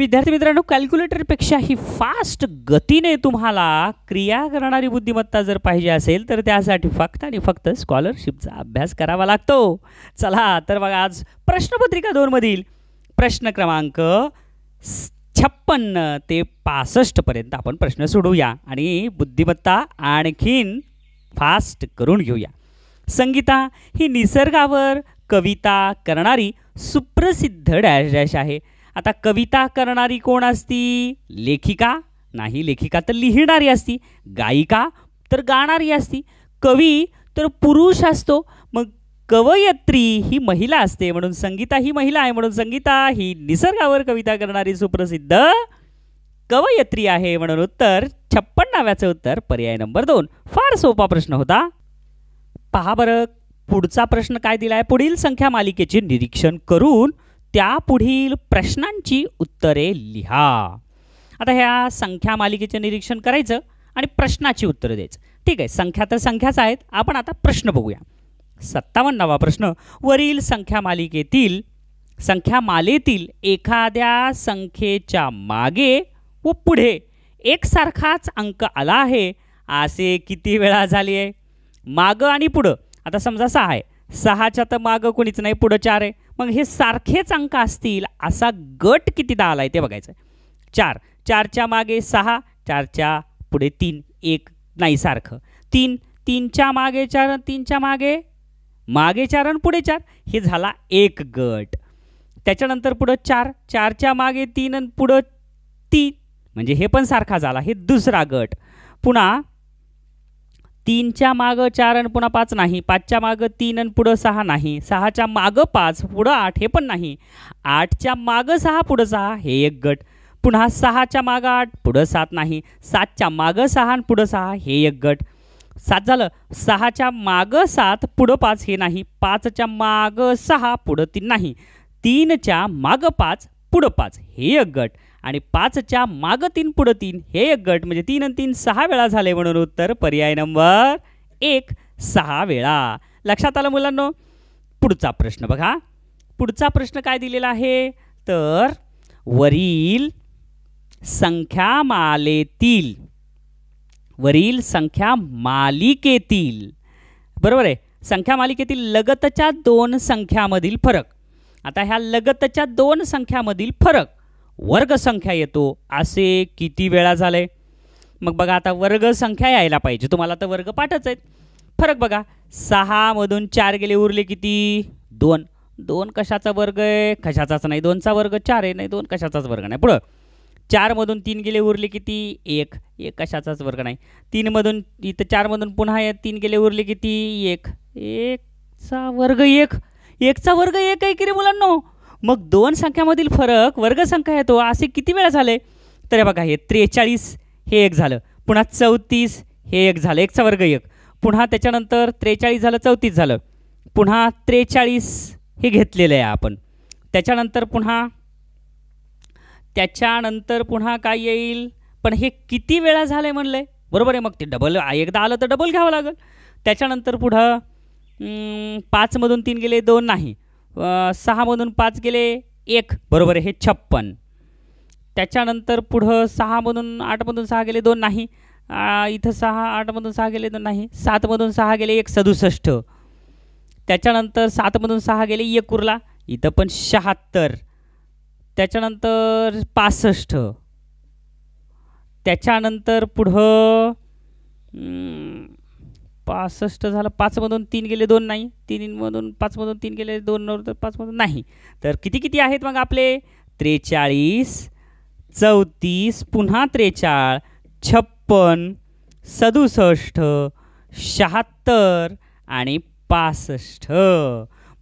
विद्यार्थी मित्रांनो कॅल्क्युलेटरपेक्षा ही फास्ट गतीने तुम्हाला क्रिया करणारी बुद्धिमत्ता जर पाहिजे असेल तर त्यासाठी फक्त आणि फक्त स्कॉलरशिपचा अभ्यास करावा लागतो चला तर बघा आज प्रश्नपत्रिका दोनमधील प्रश्न क्रमांक छप्पन्न ते पासष्टपर्यंत आपण प्रश्न सोडूया आणि बुद्धिमत्ता आणखीन फास्ट करून घेऊया संगीता ही निसर्गावर कविता करणारी सुप्रसिद्ध डॅश डॅश आहे आता कविता करणारी कोण असती लेखिका नाही लेखिका तर लिहिणारी असती गायिका तर गाणारी असती कवी तर पुरुष असतो मग कवयत्री ही महिला असते म्हणून संगीता ही महिला आहे म्हणून संगीता ही निसर्गावर कविता करणारी सुप्रसिद्ध कवयत्री आहे म्हणून उत्तर छप्पन्नाव्याचं उत्तर पर्याय नंबर दोन फार सोपा प्रश्न होता पहा बरं पुढचा प्रश्न काय दिला आहे पुढील संख्या मालिकेचे निरीक्षण करून त्या पुढील प्रश्नांची उत्तरे लिहा आता ह्या संख्या मालिकेचे निरीक्षण करायचं आणि प्रश्नाची उत्तरं द्यायचं ठीक आहे संख्या तर संख्याच आहेत आपण आता प्रश्न बघूया सत्तावन्नावा प्रश्न वरील संख्या मालिकेतील संख्या मालेतील एखाद्या संख्येच्या मागे व पुढे एकसारखाच अंक आला आहे असे किती वेळा झाले आहे मागं आणि पुढं आता समजा सहा आहे सहाच्या तर मागं कोणीच नाही पुढं चार आहे मग हे सारखेच अंक असतील असा गट कितीदा आला आहे ते बघायचं चार चारच्या मागे सहा चारच्या पुढे तीन एक नाही सारखं तीन तीनच्या मागे चार तीनच्या मागे मागे चार आणि पुढे चार हे झाला एक गट त्याच्यानंतर पुढं चार चारच्या मागे तीन आणि पुढं तीन म्हणजे हे पण सारखा झाला हे दुसरा गट पुन्हा तीनच्या मागं चार आणि पुन्हा पाच नाही पाचच्या मागं तीन आणि पुढं सहा नाही सहाच्या मागं पाच पुढं आठ हे पण नाही आठच्या मागं सहा पुढं सहा हे एक गट पुन्हा सहाच्या मागं आठ पुढं सात नाही सातच्या मागं सहा आणि पुढं सहा हे एक गट सात झालं सहाच्या मागं सात पुढं पाच हे नाही पाचच्या मागं सहा पुढं तीन नाही तीनच्या मागं पाच पुढं पाच हे एक गट आणि पाचच्या मागं तीन पुढं तीन हे एक गट म्हणजे तीन आणि तीन सहा वेळा झाले म्हणून उत्तर पर्याय नंबर एक सहा वेळा लक्षात आलं मुलांनो पुढचा प्रश्न बघा पुढचा प्रश्न काय दिलेला आहे तर वरील संख्या मालेतील वरील संख्या मालिकेतील बरोबर आहे संख्या मालिकेतील लगतच्या दोन संख्यामधील फरक आता ह्या लगतच्या दोन संख्यामधील फरक वर्गसंख्या येतो असे किती वेळा झाले मग बघा आता वर्गसंख्या यायला पाहिजे तुम्हाला तर वर्ग पाठच आहेत फरक बघा मधून चार गेले उरले किती दोन दोन कशाचा वर्ग आहे कशाचाच नाही दोनचा वर्ग चार आहे नाही दोन कशाचाच वर्ग नाही पुढं चारमधून तीन गेले उरले किती एक एक कशाचाच वर्ग नाही तीनमधून इथं चारमधून पुन्हा आहे तीन गेले उरले किती एक एकचा वर्ग एक एकचा वर्ग एक आहे की रे मग दोन संख्यामधील फरक वर्गसंख्या येतो असे किती वेळा झाले तर हे बघा हे त्रेचाळीस हे एक झालं पुन्हा चौतीस हे एक झालं एकचा वर्ग एक पुन्हा त्याच्यानंतर त्रेचाळीस झालं चौतीस झालं पुन्हा त्रेचाळीस हे घेतलेलं आहे आपण त्याच्यानंतर पुन्हा त्याच्यानंतर पुन्हा काय येईल पण हे किती वेळा झालं आहे म्हणलं आहे बरोबर आहे मग ते डबल एकदा आलं तर डबल घ्यावं लागेल त्याच्यानंतर पुढं पाचमधून तीन गेले दोन नाही सहामधून पाच गेले एक बरोबर हे छप्पन त्याच्यानंतर पुढं सहामधून आठमधून सहा गेले दोन नाही इथं सहा आठमधून सहा गेले दोन नाही सातमधून सहा गेले एक सदुसष्ट त्याच्यानंतर सातमधून सहा गेले एक उरला इथं पण शहात्तर त्याच्यानंतर पासष्ट त्याच्यानंतर पुढं पासष्ट झालं पाचमधून तीन गेले दोन नाही तीनमधून पाचमधून तीन गेले दोन नऊ तर पाचमधून नाही तर किती किती आहेत मग आपले त्रेचाळीस चौतीस पुन्हा त्रेचाळ छप्पन सदुसष्ट शहात्तर आणि पासष्ट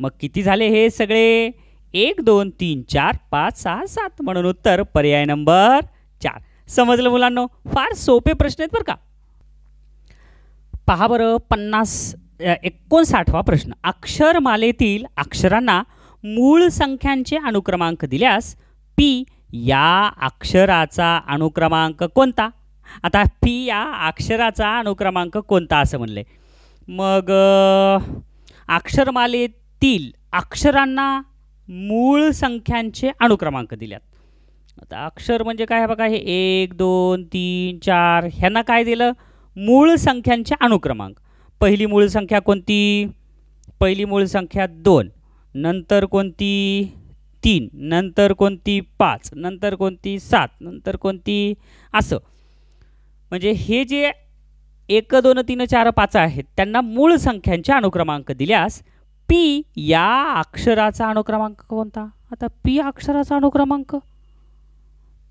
मग किती झाले हे सगळे एक दोन तीन चार पाच सहा सात म्हणून उत्तर पर्याय नंबर चार समजलं मुलांनो फार सोपे प्रश्न आहेत बरं का पहा बरं पन्नास एकोणसाठवा प्रश्न अक्षरमालेतील अक्षरांना मूळ संख्यांचे अनुक्रमांक दिल्यास पी या अक्षराचा अनुक्रमांक कोणता आता पी या अक्षराचा अनुक्रमांक कोणता असं म्हणलं मग अक्षरमालेतील अक्षरांना मूळ संख्यांचे अनुक्रमांक दिल्यात आता अक्षर म्हणजे काय बघा हे एक दोन तीन चार ह्यांना काय दिलं मूळ संख्यांच्या अनुक्रमांक पहिली मूळ संख्या कोणती पहिली मूळ संख्या दोन नंतर कोणती तीन नंतर कोणती पाच नंतर कोणती सात नंतर कोणती असं म्हणजे हे जे एक दोन तीन चार पाच आहेत त्यांना मूळ संख्यांच्या अनुक्रमांक दिल्यास पी या अक्षराचा अनुक्रमांक कोणता आता पी अक्षराचा अनुक्रमांक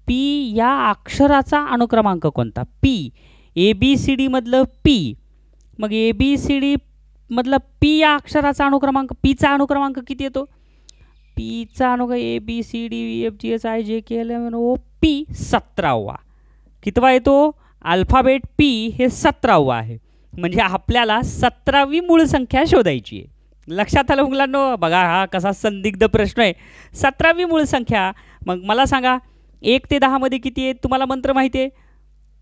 पी या अक्षराचा अनुक्रमांक कोणता पी ए बी सी डीमधलं पी मग ए बी सी डी मधलं पी या अक्षराचा अनुक्रमांक पीचा अनुक्रमांक किती येतो पीचा अणुक A B C D F G S I J K L M N O P सतरावा कितवा येतो अल्फाबेट पी हे सतरावा आहे म्हणजे आपल्याला सतरावी मूळ संख्या शोधायची आहे लक्षात आलं मुलांनो बघा हा कसा संदिग्ध प्रश्न आहे सतरावी मूळ संख्या मग मला सांगा एक ते दहामध्ये किती आहे तुम्हाला मंत्र माहिती आहे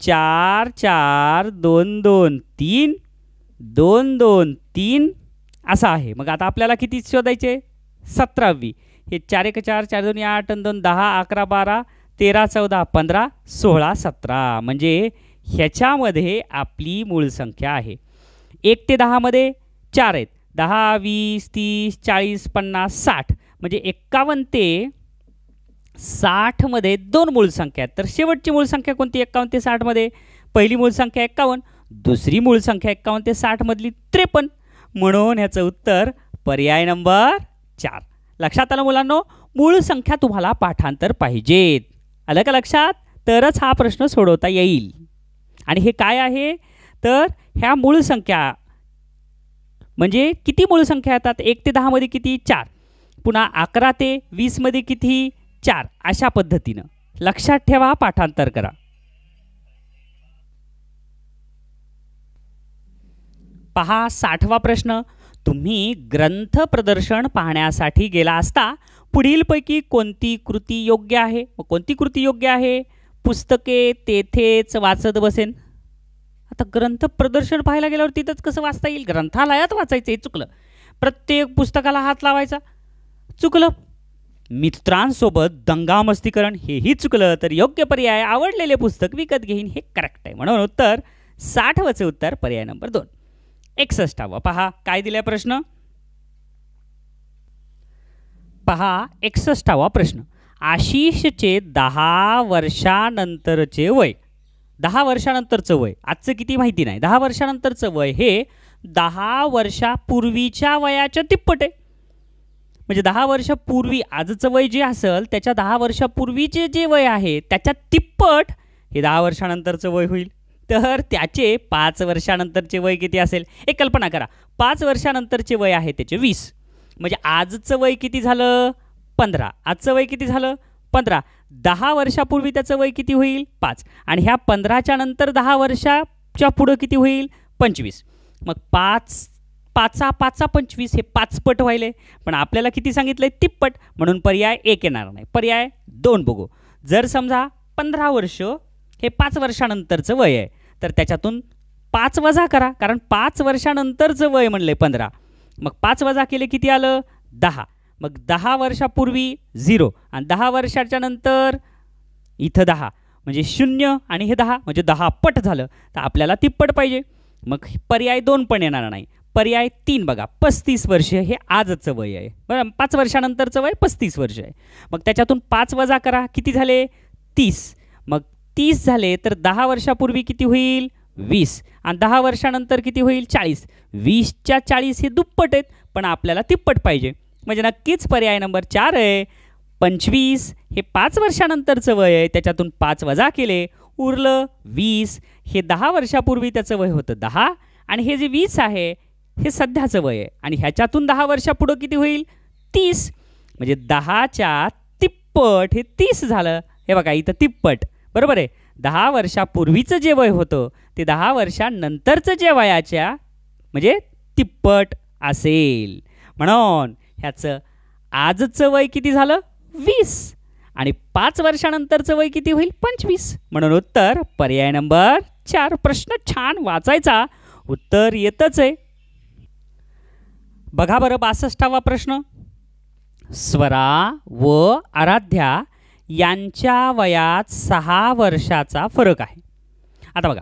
चार चार दोन दोन तीन दोन दोन तीन असा आहे मग आता आपल्याला किती शोधायचे सतरावी हे चार एक चार चार दोन आठ दोन दहा अकरा बारा तेरा चौदा पंधरा सोळा सतरा म्हणजे ह्याच्यामध्ये आपली मूळ संख्या आहे एक ते दहामध्ये चार आहेत दहा वीस तीस चाळीस पन्नास साठ म्हणजे एक्कावन्न ते साठमध्ये दोन मूळ संख्या आहेत तर शेवटची मूळ संख्या कोणती एक्कावन्न ते साठमध्ये पहिली मूळ संख्या एक्कावन्न दुसरी मूळ संख्या एक्कावन्न ते साठमधली त्रेपन्न म्हणून ह्याचं उत्तर पर्याय नंबर चार लक्षात आलं मुलांनो मूळ संख्या तुम्हाला पाठांतर पाहिजेत आलं का लक्षात तरच हा प्रश्न सोडवता येईल आणि हे काय आहे तर ह्या मूळ संख्या म्हणजे किती मूळ संख्या येतात एक ते दहामध्ये किती चार पुन्हा अकरा ते वीसमध्ये किती चार अशा पद्धतीनं लक्षात ठेवा पाठांतर करा पहा साठवा प्रश्न तुम्ही ग्रंथ प्रदर्शन पाहण्यासाठी गेला असता पुढीलपैकी कोणती कृती योग्य आहे मग कोणती कृती योग्य आहे पुस्तके तेथेच वाचत बसेन आता ग्रंथ प्रदर्शन पाहायला गेल्यावर तिथंच कसं वाचता येईल ग्रंथालयात वाचायचं हे चुकलं प्रत्येक पुस्तकाला हात लावायचा चुकलं मित्रांसोबत दंगामस्तीकरण हेही चुकलं तर योग्य पर्याय आवडलेले पुस्तक विकत घेईन हे करेक्ट आहे म्हणून उत्तर साठवाचे उत्तर पर्याय नंबर दोन एकसष्टावा पहा काय दिल्या प्रश्न पहा एकसष्टावा प्रश्न आशिषचे दहा वर्षानंतरचे वय दहा वर्षानंतरचं वय आजचं किती माहिती नाही दहा वर्षानंतरचं वय हे दहा वर्षापूर्वीच्या वयाच्या तिप्पट आहे म्हणजे दहा वर्षापूर्वी आजचं वय जे असेल त्याच्या दहा वर्षापूर्वीचे जे वय आहे त्याच्या तिप्पट हे दहा वर्षानंतरचं वय होईल तर त्याचे पाच वर्षानंतरचे वय किती असेल एक कल्पना करा पाच वर्षानंतरचे वय आहे त्याचे वीस म्हणजे आजचं वय किती झालं पंधरा आजचं वय किती झालं पंधरा दहा वर्षापूर्वी त्याचं वय किती होईल पाच आणि ह्या पंधराच्या नंतर दहा वर्षाच्या पुढं किती होईल पंचवीस मग पाच पाचा पाचा पंचवीस हे पाचपट व्हायले पण आपल्याला किती सांगितलं आहे तिप्पट म्हणून पर्याय एक येणार नाही पर्याय दोन बघू जर समजा पंधरा वर्ष हे पाच वर्षानंतरचं वय आहे तर त्याच्यातून पाच वजा करा कारण पाच वर्षानंतरचं वय म्हणलं पंधरा मग पाच वजा केले किती आलं दहा मग दहा वर्षापूर्वी झिरो आणि दहा वर्षाच्या नंतर इथं दहा म्हणजे शून्य आणि हे दहा म्हणजे दहा पट झालं तर आपल्याला तिप्पट पाहिजे मग पर्याय दोन पण येणार नाही पर्याय तीन बघा पस्तीस वर्ष हे आजचं वय आहे बरं पाच वर्षानंतरचं वय पस्तीस वर्ष आहे मग त्याच्यातून पाच वजा करा किती झाले तीस मग तीस झाले तर दहा वर्षापूर्वी किती होईल वीस आणि दहा वर्षानंतर किती होईल चाळीस वीसच्या चाळीस हे दुप्पट आहेत पण आपल्याला तिप्पट पाहिजे म्हणजे नक्कीच पर्याय नंबर चार आहे पंचवीस हे पाच वर्षानंतरचं वय आहे त्याच्यातून पाच वजा केले उरलं वीस हे दहा वर्षापूर्वी त्याचं वय होतं दहा आणि हे जे वीस आहे हे सध्याचं वय आहे आणि ह्याच्यातून दहा पुढं किती होईल तीस म्हणजे दहाच्या तिप्पट हे तीस झालं हे बघा इथं तिप्पट बरोबर आहे दहा वर्षापूर्वीचं जे वय होतं ते दहा वर्षांनंतरचं जे वयाच्या म्हणजे तिप्पट असेल म्हणून ह्याचं आजचं वय किती झालं वीस आणि पाच वर्षानंतरचं वय किती होईल पंचवीस म्हणून उत्तर पर्याय नंबर चार प्रश्न छान वाचायचा उत्तर येतच आहे बघा बरं बासष्टावा प्रश्न स्वरा व आराध्या यांच्या वयात सहा वर्षाचा फरक आहे आता बघा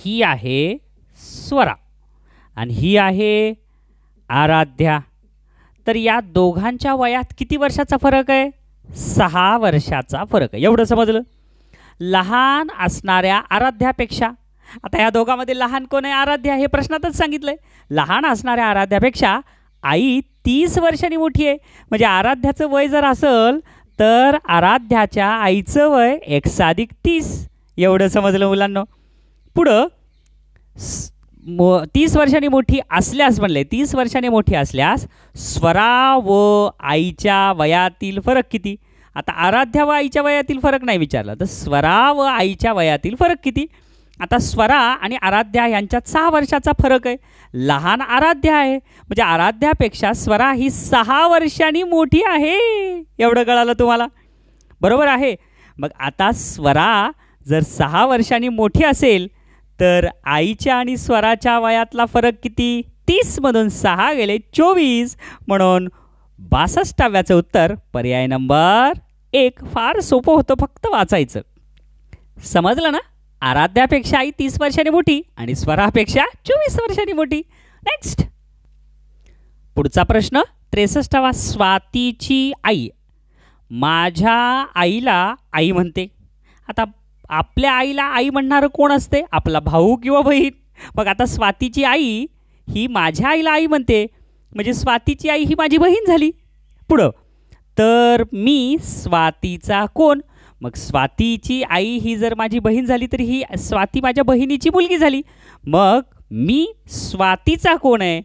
ही आहे स्वरा आणि ही आहे आराध्या तर या दोघांच्या वयात किती वर्षाचा फरक आहे सहा वर्षाचा फरक आहे एवढं समजलं लहान असणाऱ्या आराध्यापेक्षा आता या दोघांमध्ये लहान कोण आहे आराध्या हे प्रश्नातच सांगितलंय लहान असणाऱ्या आराध्यापेक्षा आई तीस वर्षांनी मोठी आहे म्हणजे आराध्याचं वय जर असेल तर आराध्याच्या आईचं वय एक साधिक तीस एवढं समजलं मुलांना पुढं मो तीस वर्षांनी मोठी असल्यास म्हणले तीस वर्षांनी मोठी असल्यास स्वरा व आईच्या वयातील फरक किती आता आराध्या व आईच्या वयातील फरक नाही विचारला तर स्वरा व आईच्या वयातील फरक किती आता स्वरा आणि आराध्या यांच्यात सहा वर्षाचा फरक आहे लहान आराध्या आहे म्हणजे आराध्यापेक्षा स्वरा ही सहा वर्षांनी मोठी आहे एवढं कळालं तुम्हाला बरोबर आहे मग आता स्वरा जर सहा वर्षांनी मोठी असेल तर आईच्या आणि स्वराच्या वयातला फरक किती तीसमधून सहा गेले चोवीस म्हणून बासष्टाव्याचं उत्तर पर्याय नंबर एक फार सोपं होतं फक्त वाचायचं समजलं ना आराध्यापेक्षा आई तीस वर्षांनी मोठी आणि स्वरापेक्षा चोवीस वर्षांनी मोठी नेक्स्ट पुढचा प्रश्न त्रेसष्टावा स्वातीची आई माझ्या आईला आई म्हणते आता आपल्या आईला आई म्हणणारं कोण असते आपला भाऊ किंवा बहीण मग आता स्वातीची आई ही माझ्या आईला आई म्हणते म्हणजे स्वातीची आई ही माझी बहीण झाली पुढं तर मी स्वातीचा कोण मग स्वातीची आई ही जर माझी बहीण झाली तर ही स्वाती माझ्या बहिणीची मुलगी झाली मग मी स्वातीचा कोण आहे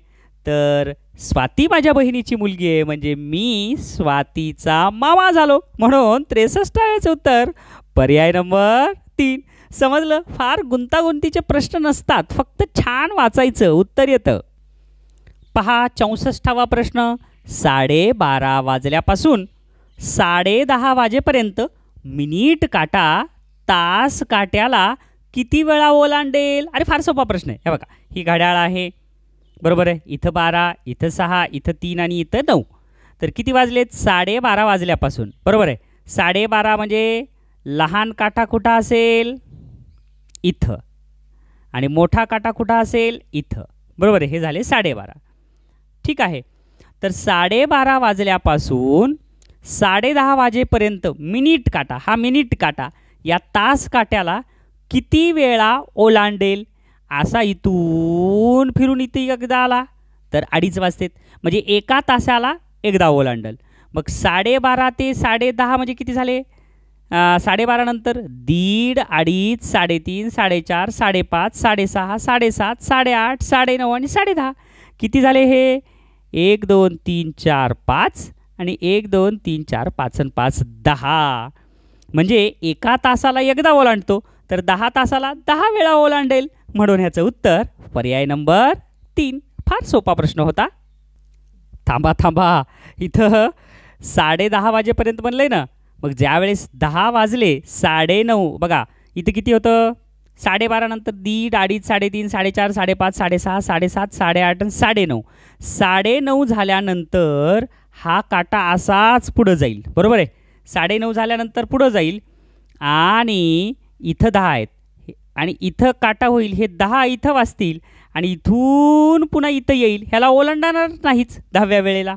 तर स्वाती माझ्या बहिणीची मुलगी आहे म्हणजे मी स्वातीचा मामा झालो म्हणून त्रेसष्ट उत्तर पर्याय नंबर तीन समजलं फार गुंतागुंतीचे प्रश्न नसतात फक्त छान वाचायचं उत्तर येतं पहा चौसष्टावा प्रश्न साडेबारा वाजल्यापासून साडे दहा वाजेपर्यंत मिनिट काटा तास काट्याला किती वेळा ओलांडेल अरे फार सोपा प्रश्न आहे हे बघा ही घड्याळ आहे बरोबर आहे इथं बारा इथं सहा इथं तीन आणि इथं नऊ तर किती वाजलेत साडेबारा वाजल्यापासून बरोबर आहे साडेबारा म्हणजे लहान काटा कुठं असेल इथं आणि मोठा काटा कुठं असेल इथं बरोबर आहे हे झाले साडेबारा ठीक आहे तर साडेबारा वाजल्यापासून साडेदहा वाजेपर्यंत मिनिट काटा हा मिनिट काटा या तास काट्याला किती वेळा ओलांडेल असा इथून फिरून इथे एकदा आला तर अडीच वाजतेत म्हणजे एका तासाला एकदा ओलांडल मग साडेबारा ते साडेदहा म्हणजे किती झाले साडेबारानंतर दीड अडीच साडेतीन साडेचार साडेपाच साडेसहा साडेसात साडेआठ साडेनऊ आणि साडेदहा किती झाले हे एक दोन तीन चार पाच आणि एक दोन तीन चार पाच आणि पाच दहा म्हणजे एका तासाला एकदा ओलांडतो तर दहा तासाला दहा वेळा ओलांडेल म्हणून ह्याचं उत्तर पर्याय नंबर तीन फार सोपा प्रश्न होता थांबा थांबा इथं साडे दहा वाजेपर्यंत बनलंय ना मग ज्यावेळेस दहा वाजले साडे नऊ बघा इथं किती होतं साडेबारानंतर दीड अडीच साडेतीन साडेचार साडेपाच साडेसहा साडेसात साडेआठ आणि साडेनऊ साडेनऊ झाल्यानंतर हा काटा असाच पुढं जाईल बरोबर आहे साडेनऊ झाल्यानंतर पुढं जाईल आणि इथं दहा आहेत आणि इथं काटा होईल हे दहा इथं वाचतील आणि इथून पुन्हा इथं येईल ह्याला ओलांडणार नाहीच दहाव्या वेळेला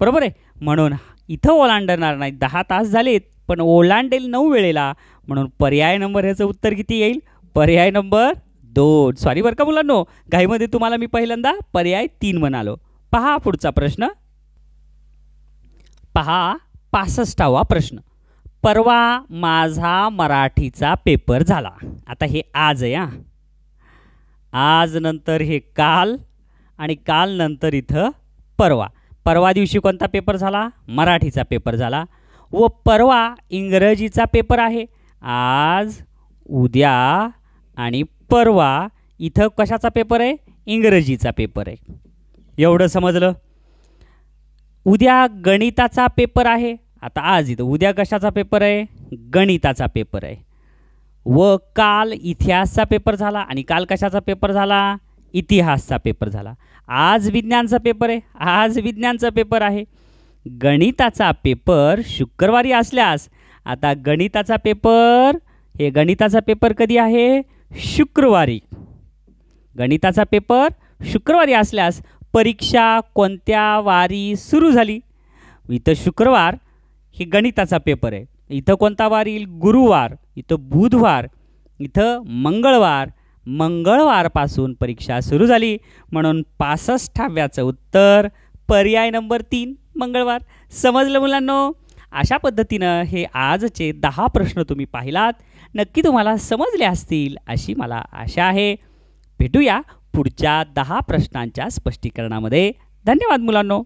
बरोबर आहे म्हणून इथं ओलांडणार नाही दहा तास झालेत पण ओलांडेल नऊ वेळेला म्हणून पर्याय नंबर ह्याचं उत्तर किती येईल पर्याय नंबर दोन सॉरी बरं का मुलांनो घाईमध्ये तुम्हाला मी पहिल्यांदा पर्याय तीन म्हणालो पहा पुढचा प्रश्न पहा पासष्टावा प्रश्न परवा माझा मराठीचा पेपर झाला आता हे आज आहे आज नंतर हे काल आणि काल नंतर इथं परवा परवा दिवशी कोणता पेपर झाला मराठीचा पेपर झाला व परवा इंग्रजीचा पेपर आहे आज उद्या आणि परवा इथं कशाचा पेपर आहे इंग्रजीचा पेपर आहे एवढं समजलं उद्या गणिताचा पेपर आहे आता आज इथं उद्या कशाचा पेपर आहे गणिताचा पेपर आहे व काल इतिहासचा पेपर झाला आणि काल कशाचा पेपर झाला इतिहासचा पेपर झाला आज विज्ञानचा पेपर आहे आज विज्ञानचा पेपर आहे गणिताचा पेपर शुक्रवारी असल्यास आता गणिताचा पेपर हे गणिताचा पेपर कधी आहे शुक्रवारी गणिताचा पेपर शुक्रवारी असल्यास परीक्षा कोणत्या वारी सुरू झाली इथं शुक्रवार हे गणिताचा पेपर आहे इथं कोणता वार येईल गुरुवार इथं बुधवार इथं मंगळवार मंगळवारपासून परीक्षा सुरू झाली म्हणून पासष्टाव्याचं उत्तर पर्याय नंबर तीन मंगळवार समजलं मुलांनो अशा पद्धतीनं हे आजचे दहा प्रश्न तुम्ही पाहिलात नक्की तुम्हाला समजले असतील अशी मला आशा आहे भेटूया पुढच्या दहा प्रश्नांच्या स्पष्टीकरणामध्ये धन्यवाद मुलांनो